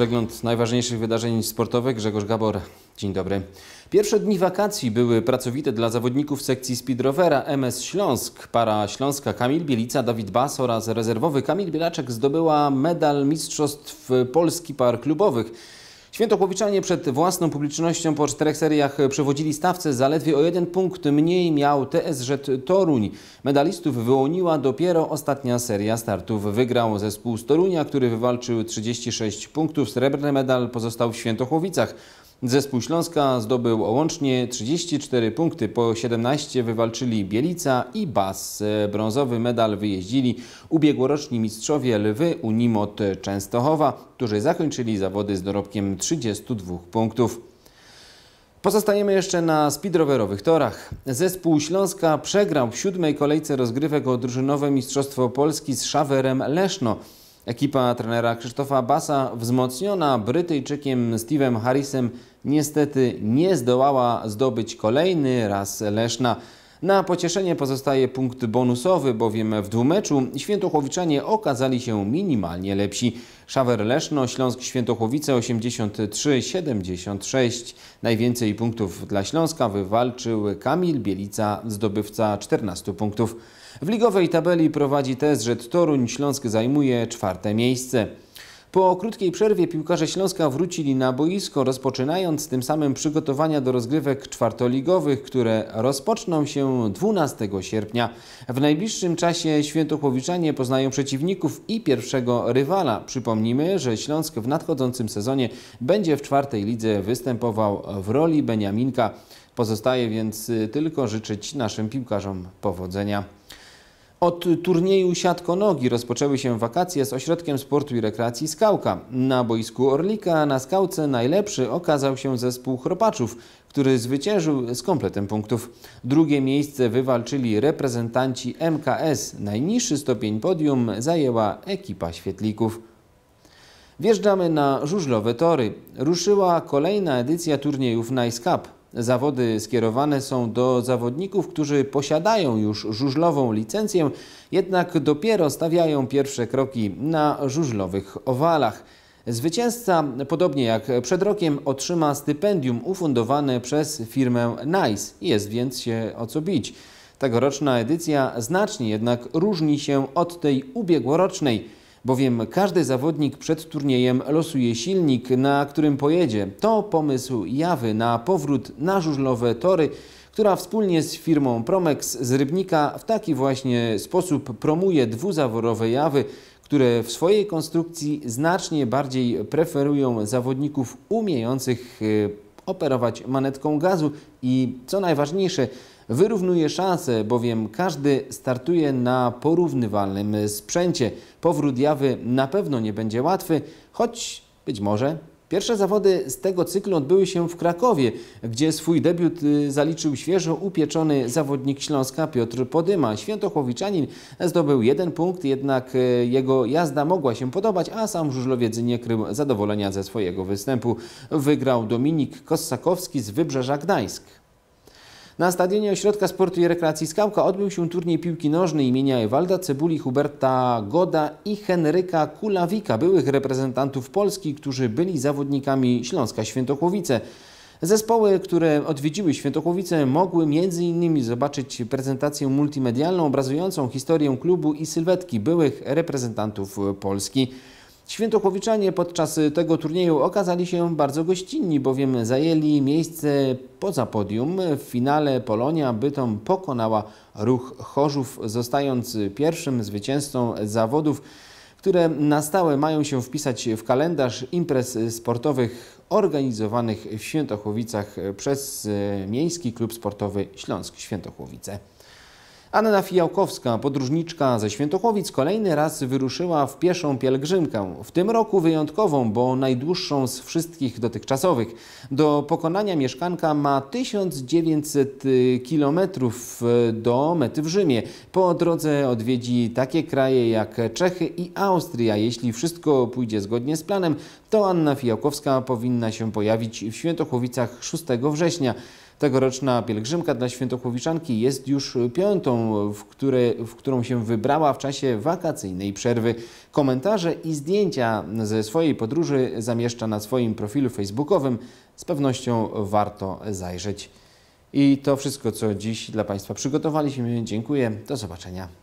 Przegląd najważniejszych wydarzeń sportowych. Grzegorz Gabor, dzień dobry. Pierwsze dni wakacji były pracowite dla zawodników sekcji speedrowera MS Śląsk. Para Śląska Kamil Bielica, Dawid Bas oraz rezerwowy Kamil Bielaczek zdobyła medal Mistrzostw Polski Par Klubowych. Świętokłowiczanie przed własną publicznością po czterech seriach przewodzili stawce. Zaledwie o jeden punkt mniej miał TSZ Toruń. Medalistów wyłoniła dopiero ostatnia seria startów. Wygrał zespół z Torunia, który wywalczył 36 punktów. Srebrny medal pozostał w Świętochłowicach. Zespół Śląska zdobył łącznie 34 punkty, po 17 wywalczyli Bielica i Bas. Brązowy medal wyjeździli ubiegłoroczni mistrzowie Lwy Unimot Częstochowa, którzy zakończyli zawody z dorobkiem 32 punktów. Pozostaniemy jeszcze na speedrowerowych torach. Zespół Śląska przegrał w siódmej kolejce rozgrywek o drużynowe Mistrzostwo Polski z Szawerem Leszno. Ekipa trenera Krzysztofa Basa, wzmocniona Brytyjczykiem Steve'em Harrisem, niestety nie zdołała zdobyć kolejny raz Leszna. Na pocieszenie pozostaje punkt bonusowy, bowiem w dwumeczu świętochłowiczanie okazali się minimalnie lepsi. Szawer Leszno, Śląsk Świętochłowice 83-76. Najwięcej punktów dla Śląska wywalczył Kamil Bielica, zdobywca 14 punktów. W ligowej tabeli prowadzi test, że Toruń Śląsk zajmuje czwarte miejsce. Po krótkiej przerwie piłkarze Śląska wrócili na boisko, rozpoczynając tym samym przygotowania do rozgrywek czwartoligowych, które rozpoczną się 12 sierpnia. W najbliższym czasie świętochłowiczanie poznają przeciwników i pierwszego rywala. Przypomnijmy, że Śląsk w nadchodzącym sezonie będzie w czwartej lidze występował w roli Beniaminka. Pozostaje więc tylko życzyć naszym piłkarzom powodzenia. Od turnieju siatko nogi rozpoczęły się wakacje z Ośrodkiem Sportu i Rekreacji Skałka. Na boisku Orlika na skałce najlepszy okazał się zespół Chropaczów, który zwyciężył z kompletem punktów. Drugie miejsce wywalczyli reprezentanci MKS. Najniższy stopień podium zajęła ekipa świetlików. Wjeżdżamy na żużlowe tory. Ruszyła kolejna edycja turniejów Nice Cup. Zawody skierowane są do zawodników, którzy posiadają już żużlową licencję, jednak dopiero stawiają pierwsze kroki na żużlowych owalach. Zwycięzca, podobnie jak przed rokiem, otrzyma stypendium ufundowane przez firmę NICE. Jest więc się o co bić. Tegoroczna edycja znacznie jednak różni się od tej ubiegłorocznej bowiem każdy zawodnik przed turniejem losuje silnik, na którym pojedzie. To pomysł Jawy na powrót na żużlowe tory, która wspólnie z firmą Promex z Rybnika w taki właśnie sposób promuje dwuzaworowe jawy, które w swojej konstrukcji znacznie bardziej preferują zawodników umiejących y, operować manetką gazu i co najważniejsze Wyrównuje szanse, bowiem każdy startuje na porównywalnym sprzęcie. Powrót Jawy na pewno nie będzie łatwy, choć być może Pierwsze zawody z tego cyklu odbyły się w Krakowie, gdzie swój debiut y, zaliczył świeżo upieczony zawodnik Śląska Piotr Podyma. Świętochłowiczanin zdobył jeden punkt, jednak y, jego jazda mogła się podobać, a sam żużlowiec nie krył zadowolenia ze swojego występu. Wygrał Dominik Kossakowski z Wybrzeża Gdańsk. Na stadionie Ośrodka Sportu i Rekreacji Skałka odbył się turniej piłki nożnej imienia Ewalda Cebuli, Huberta Goda i Henryka Kulawika, byłych reprezentantów Polski, którzy byli zawodnikami Śląska Świętokłowice. Zespoły, które odwiedziły Świętokłowice mogły m.in. zobaczyć prezentację multimedialną obrazującą historię klubu i sylwetki byłych reprezentantów Polski. Świętochłowiczanie podczas tego turnieju okazali się bardzo gościnni, bowiem zajęli miejsce poza podium. W finale Polonia Bytom pokonała ruch Chorzów, zostając pierwszym zwycięzcą zawodów, które na stałe mają się wpisać w kalendarz imprez sportowych organizowanych w Świętochłowicach przez Miejski Klub Sportowy Śląsk Świętochłowice. Anna Fijałkowska, podróżniczka ze Świętochłowic, kolejny raz wyruszyła w pieszą pielgrzymkę. W tym roku wyjątkową, bo najdłuższą z wszystkich dotychczasowych. Do pokonania mieszkanka ma 1900 y, km y, do mety w Rzymie. Po drodze odwiedzi takie kraje jak Czechy i Austria. Jeśli wszystko pójdzie zgodnie z planem, to Anna Fijałkowska powinna się pojawić w Świętochłowicach 6 września. Tegoroczna pielgrzymka dla świętochłowiczanki jest już piątą, w, które, w którą się wybrała w czasie wakacyjnej przerwy. Komentarze i zdjęcia ze swojej podróży zamieszcza na swoim profilu facebookowym. Z pewnością warto zajrzeć. I to wszystko, co dziś dla Państwa przygotowaliśmy. Dziękuję. Do zobaczenia.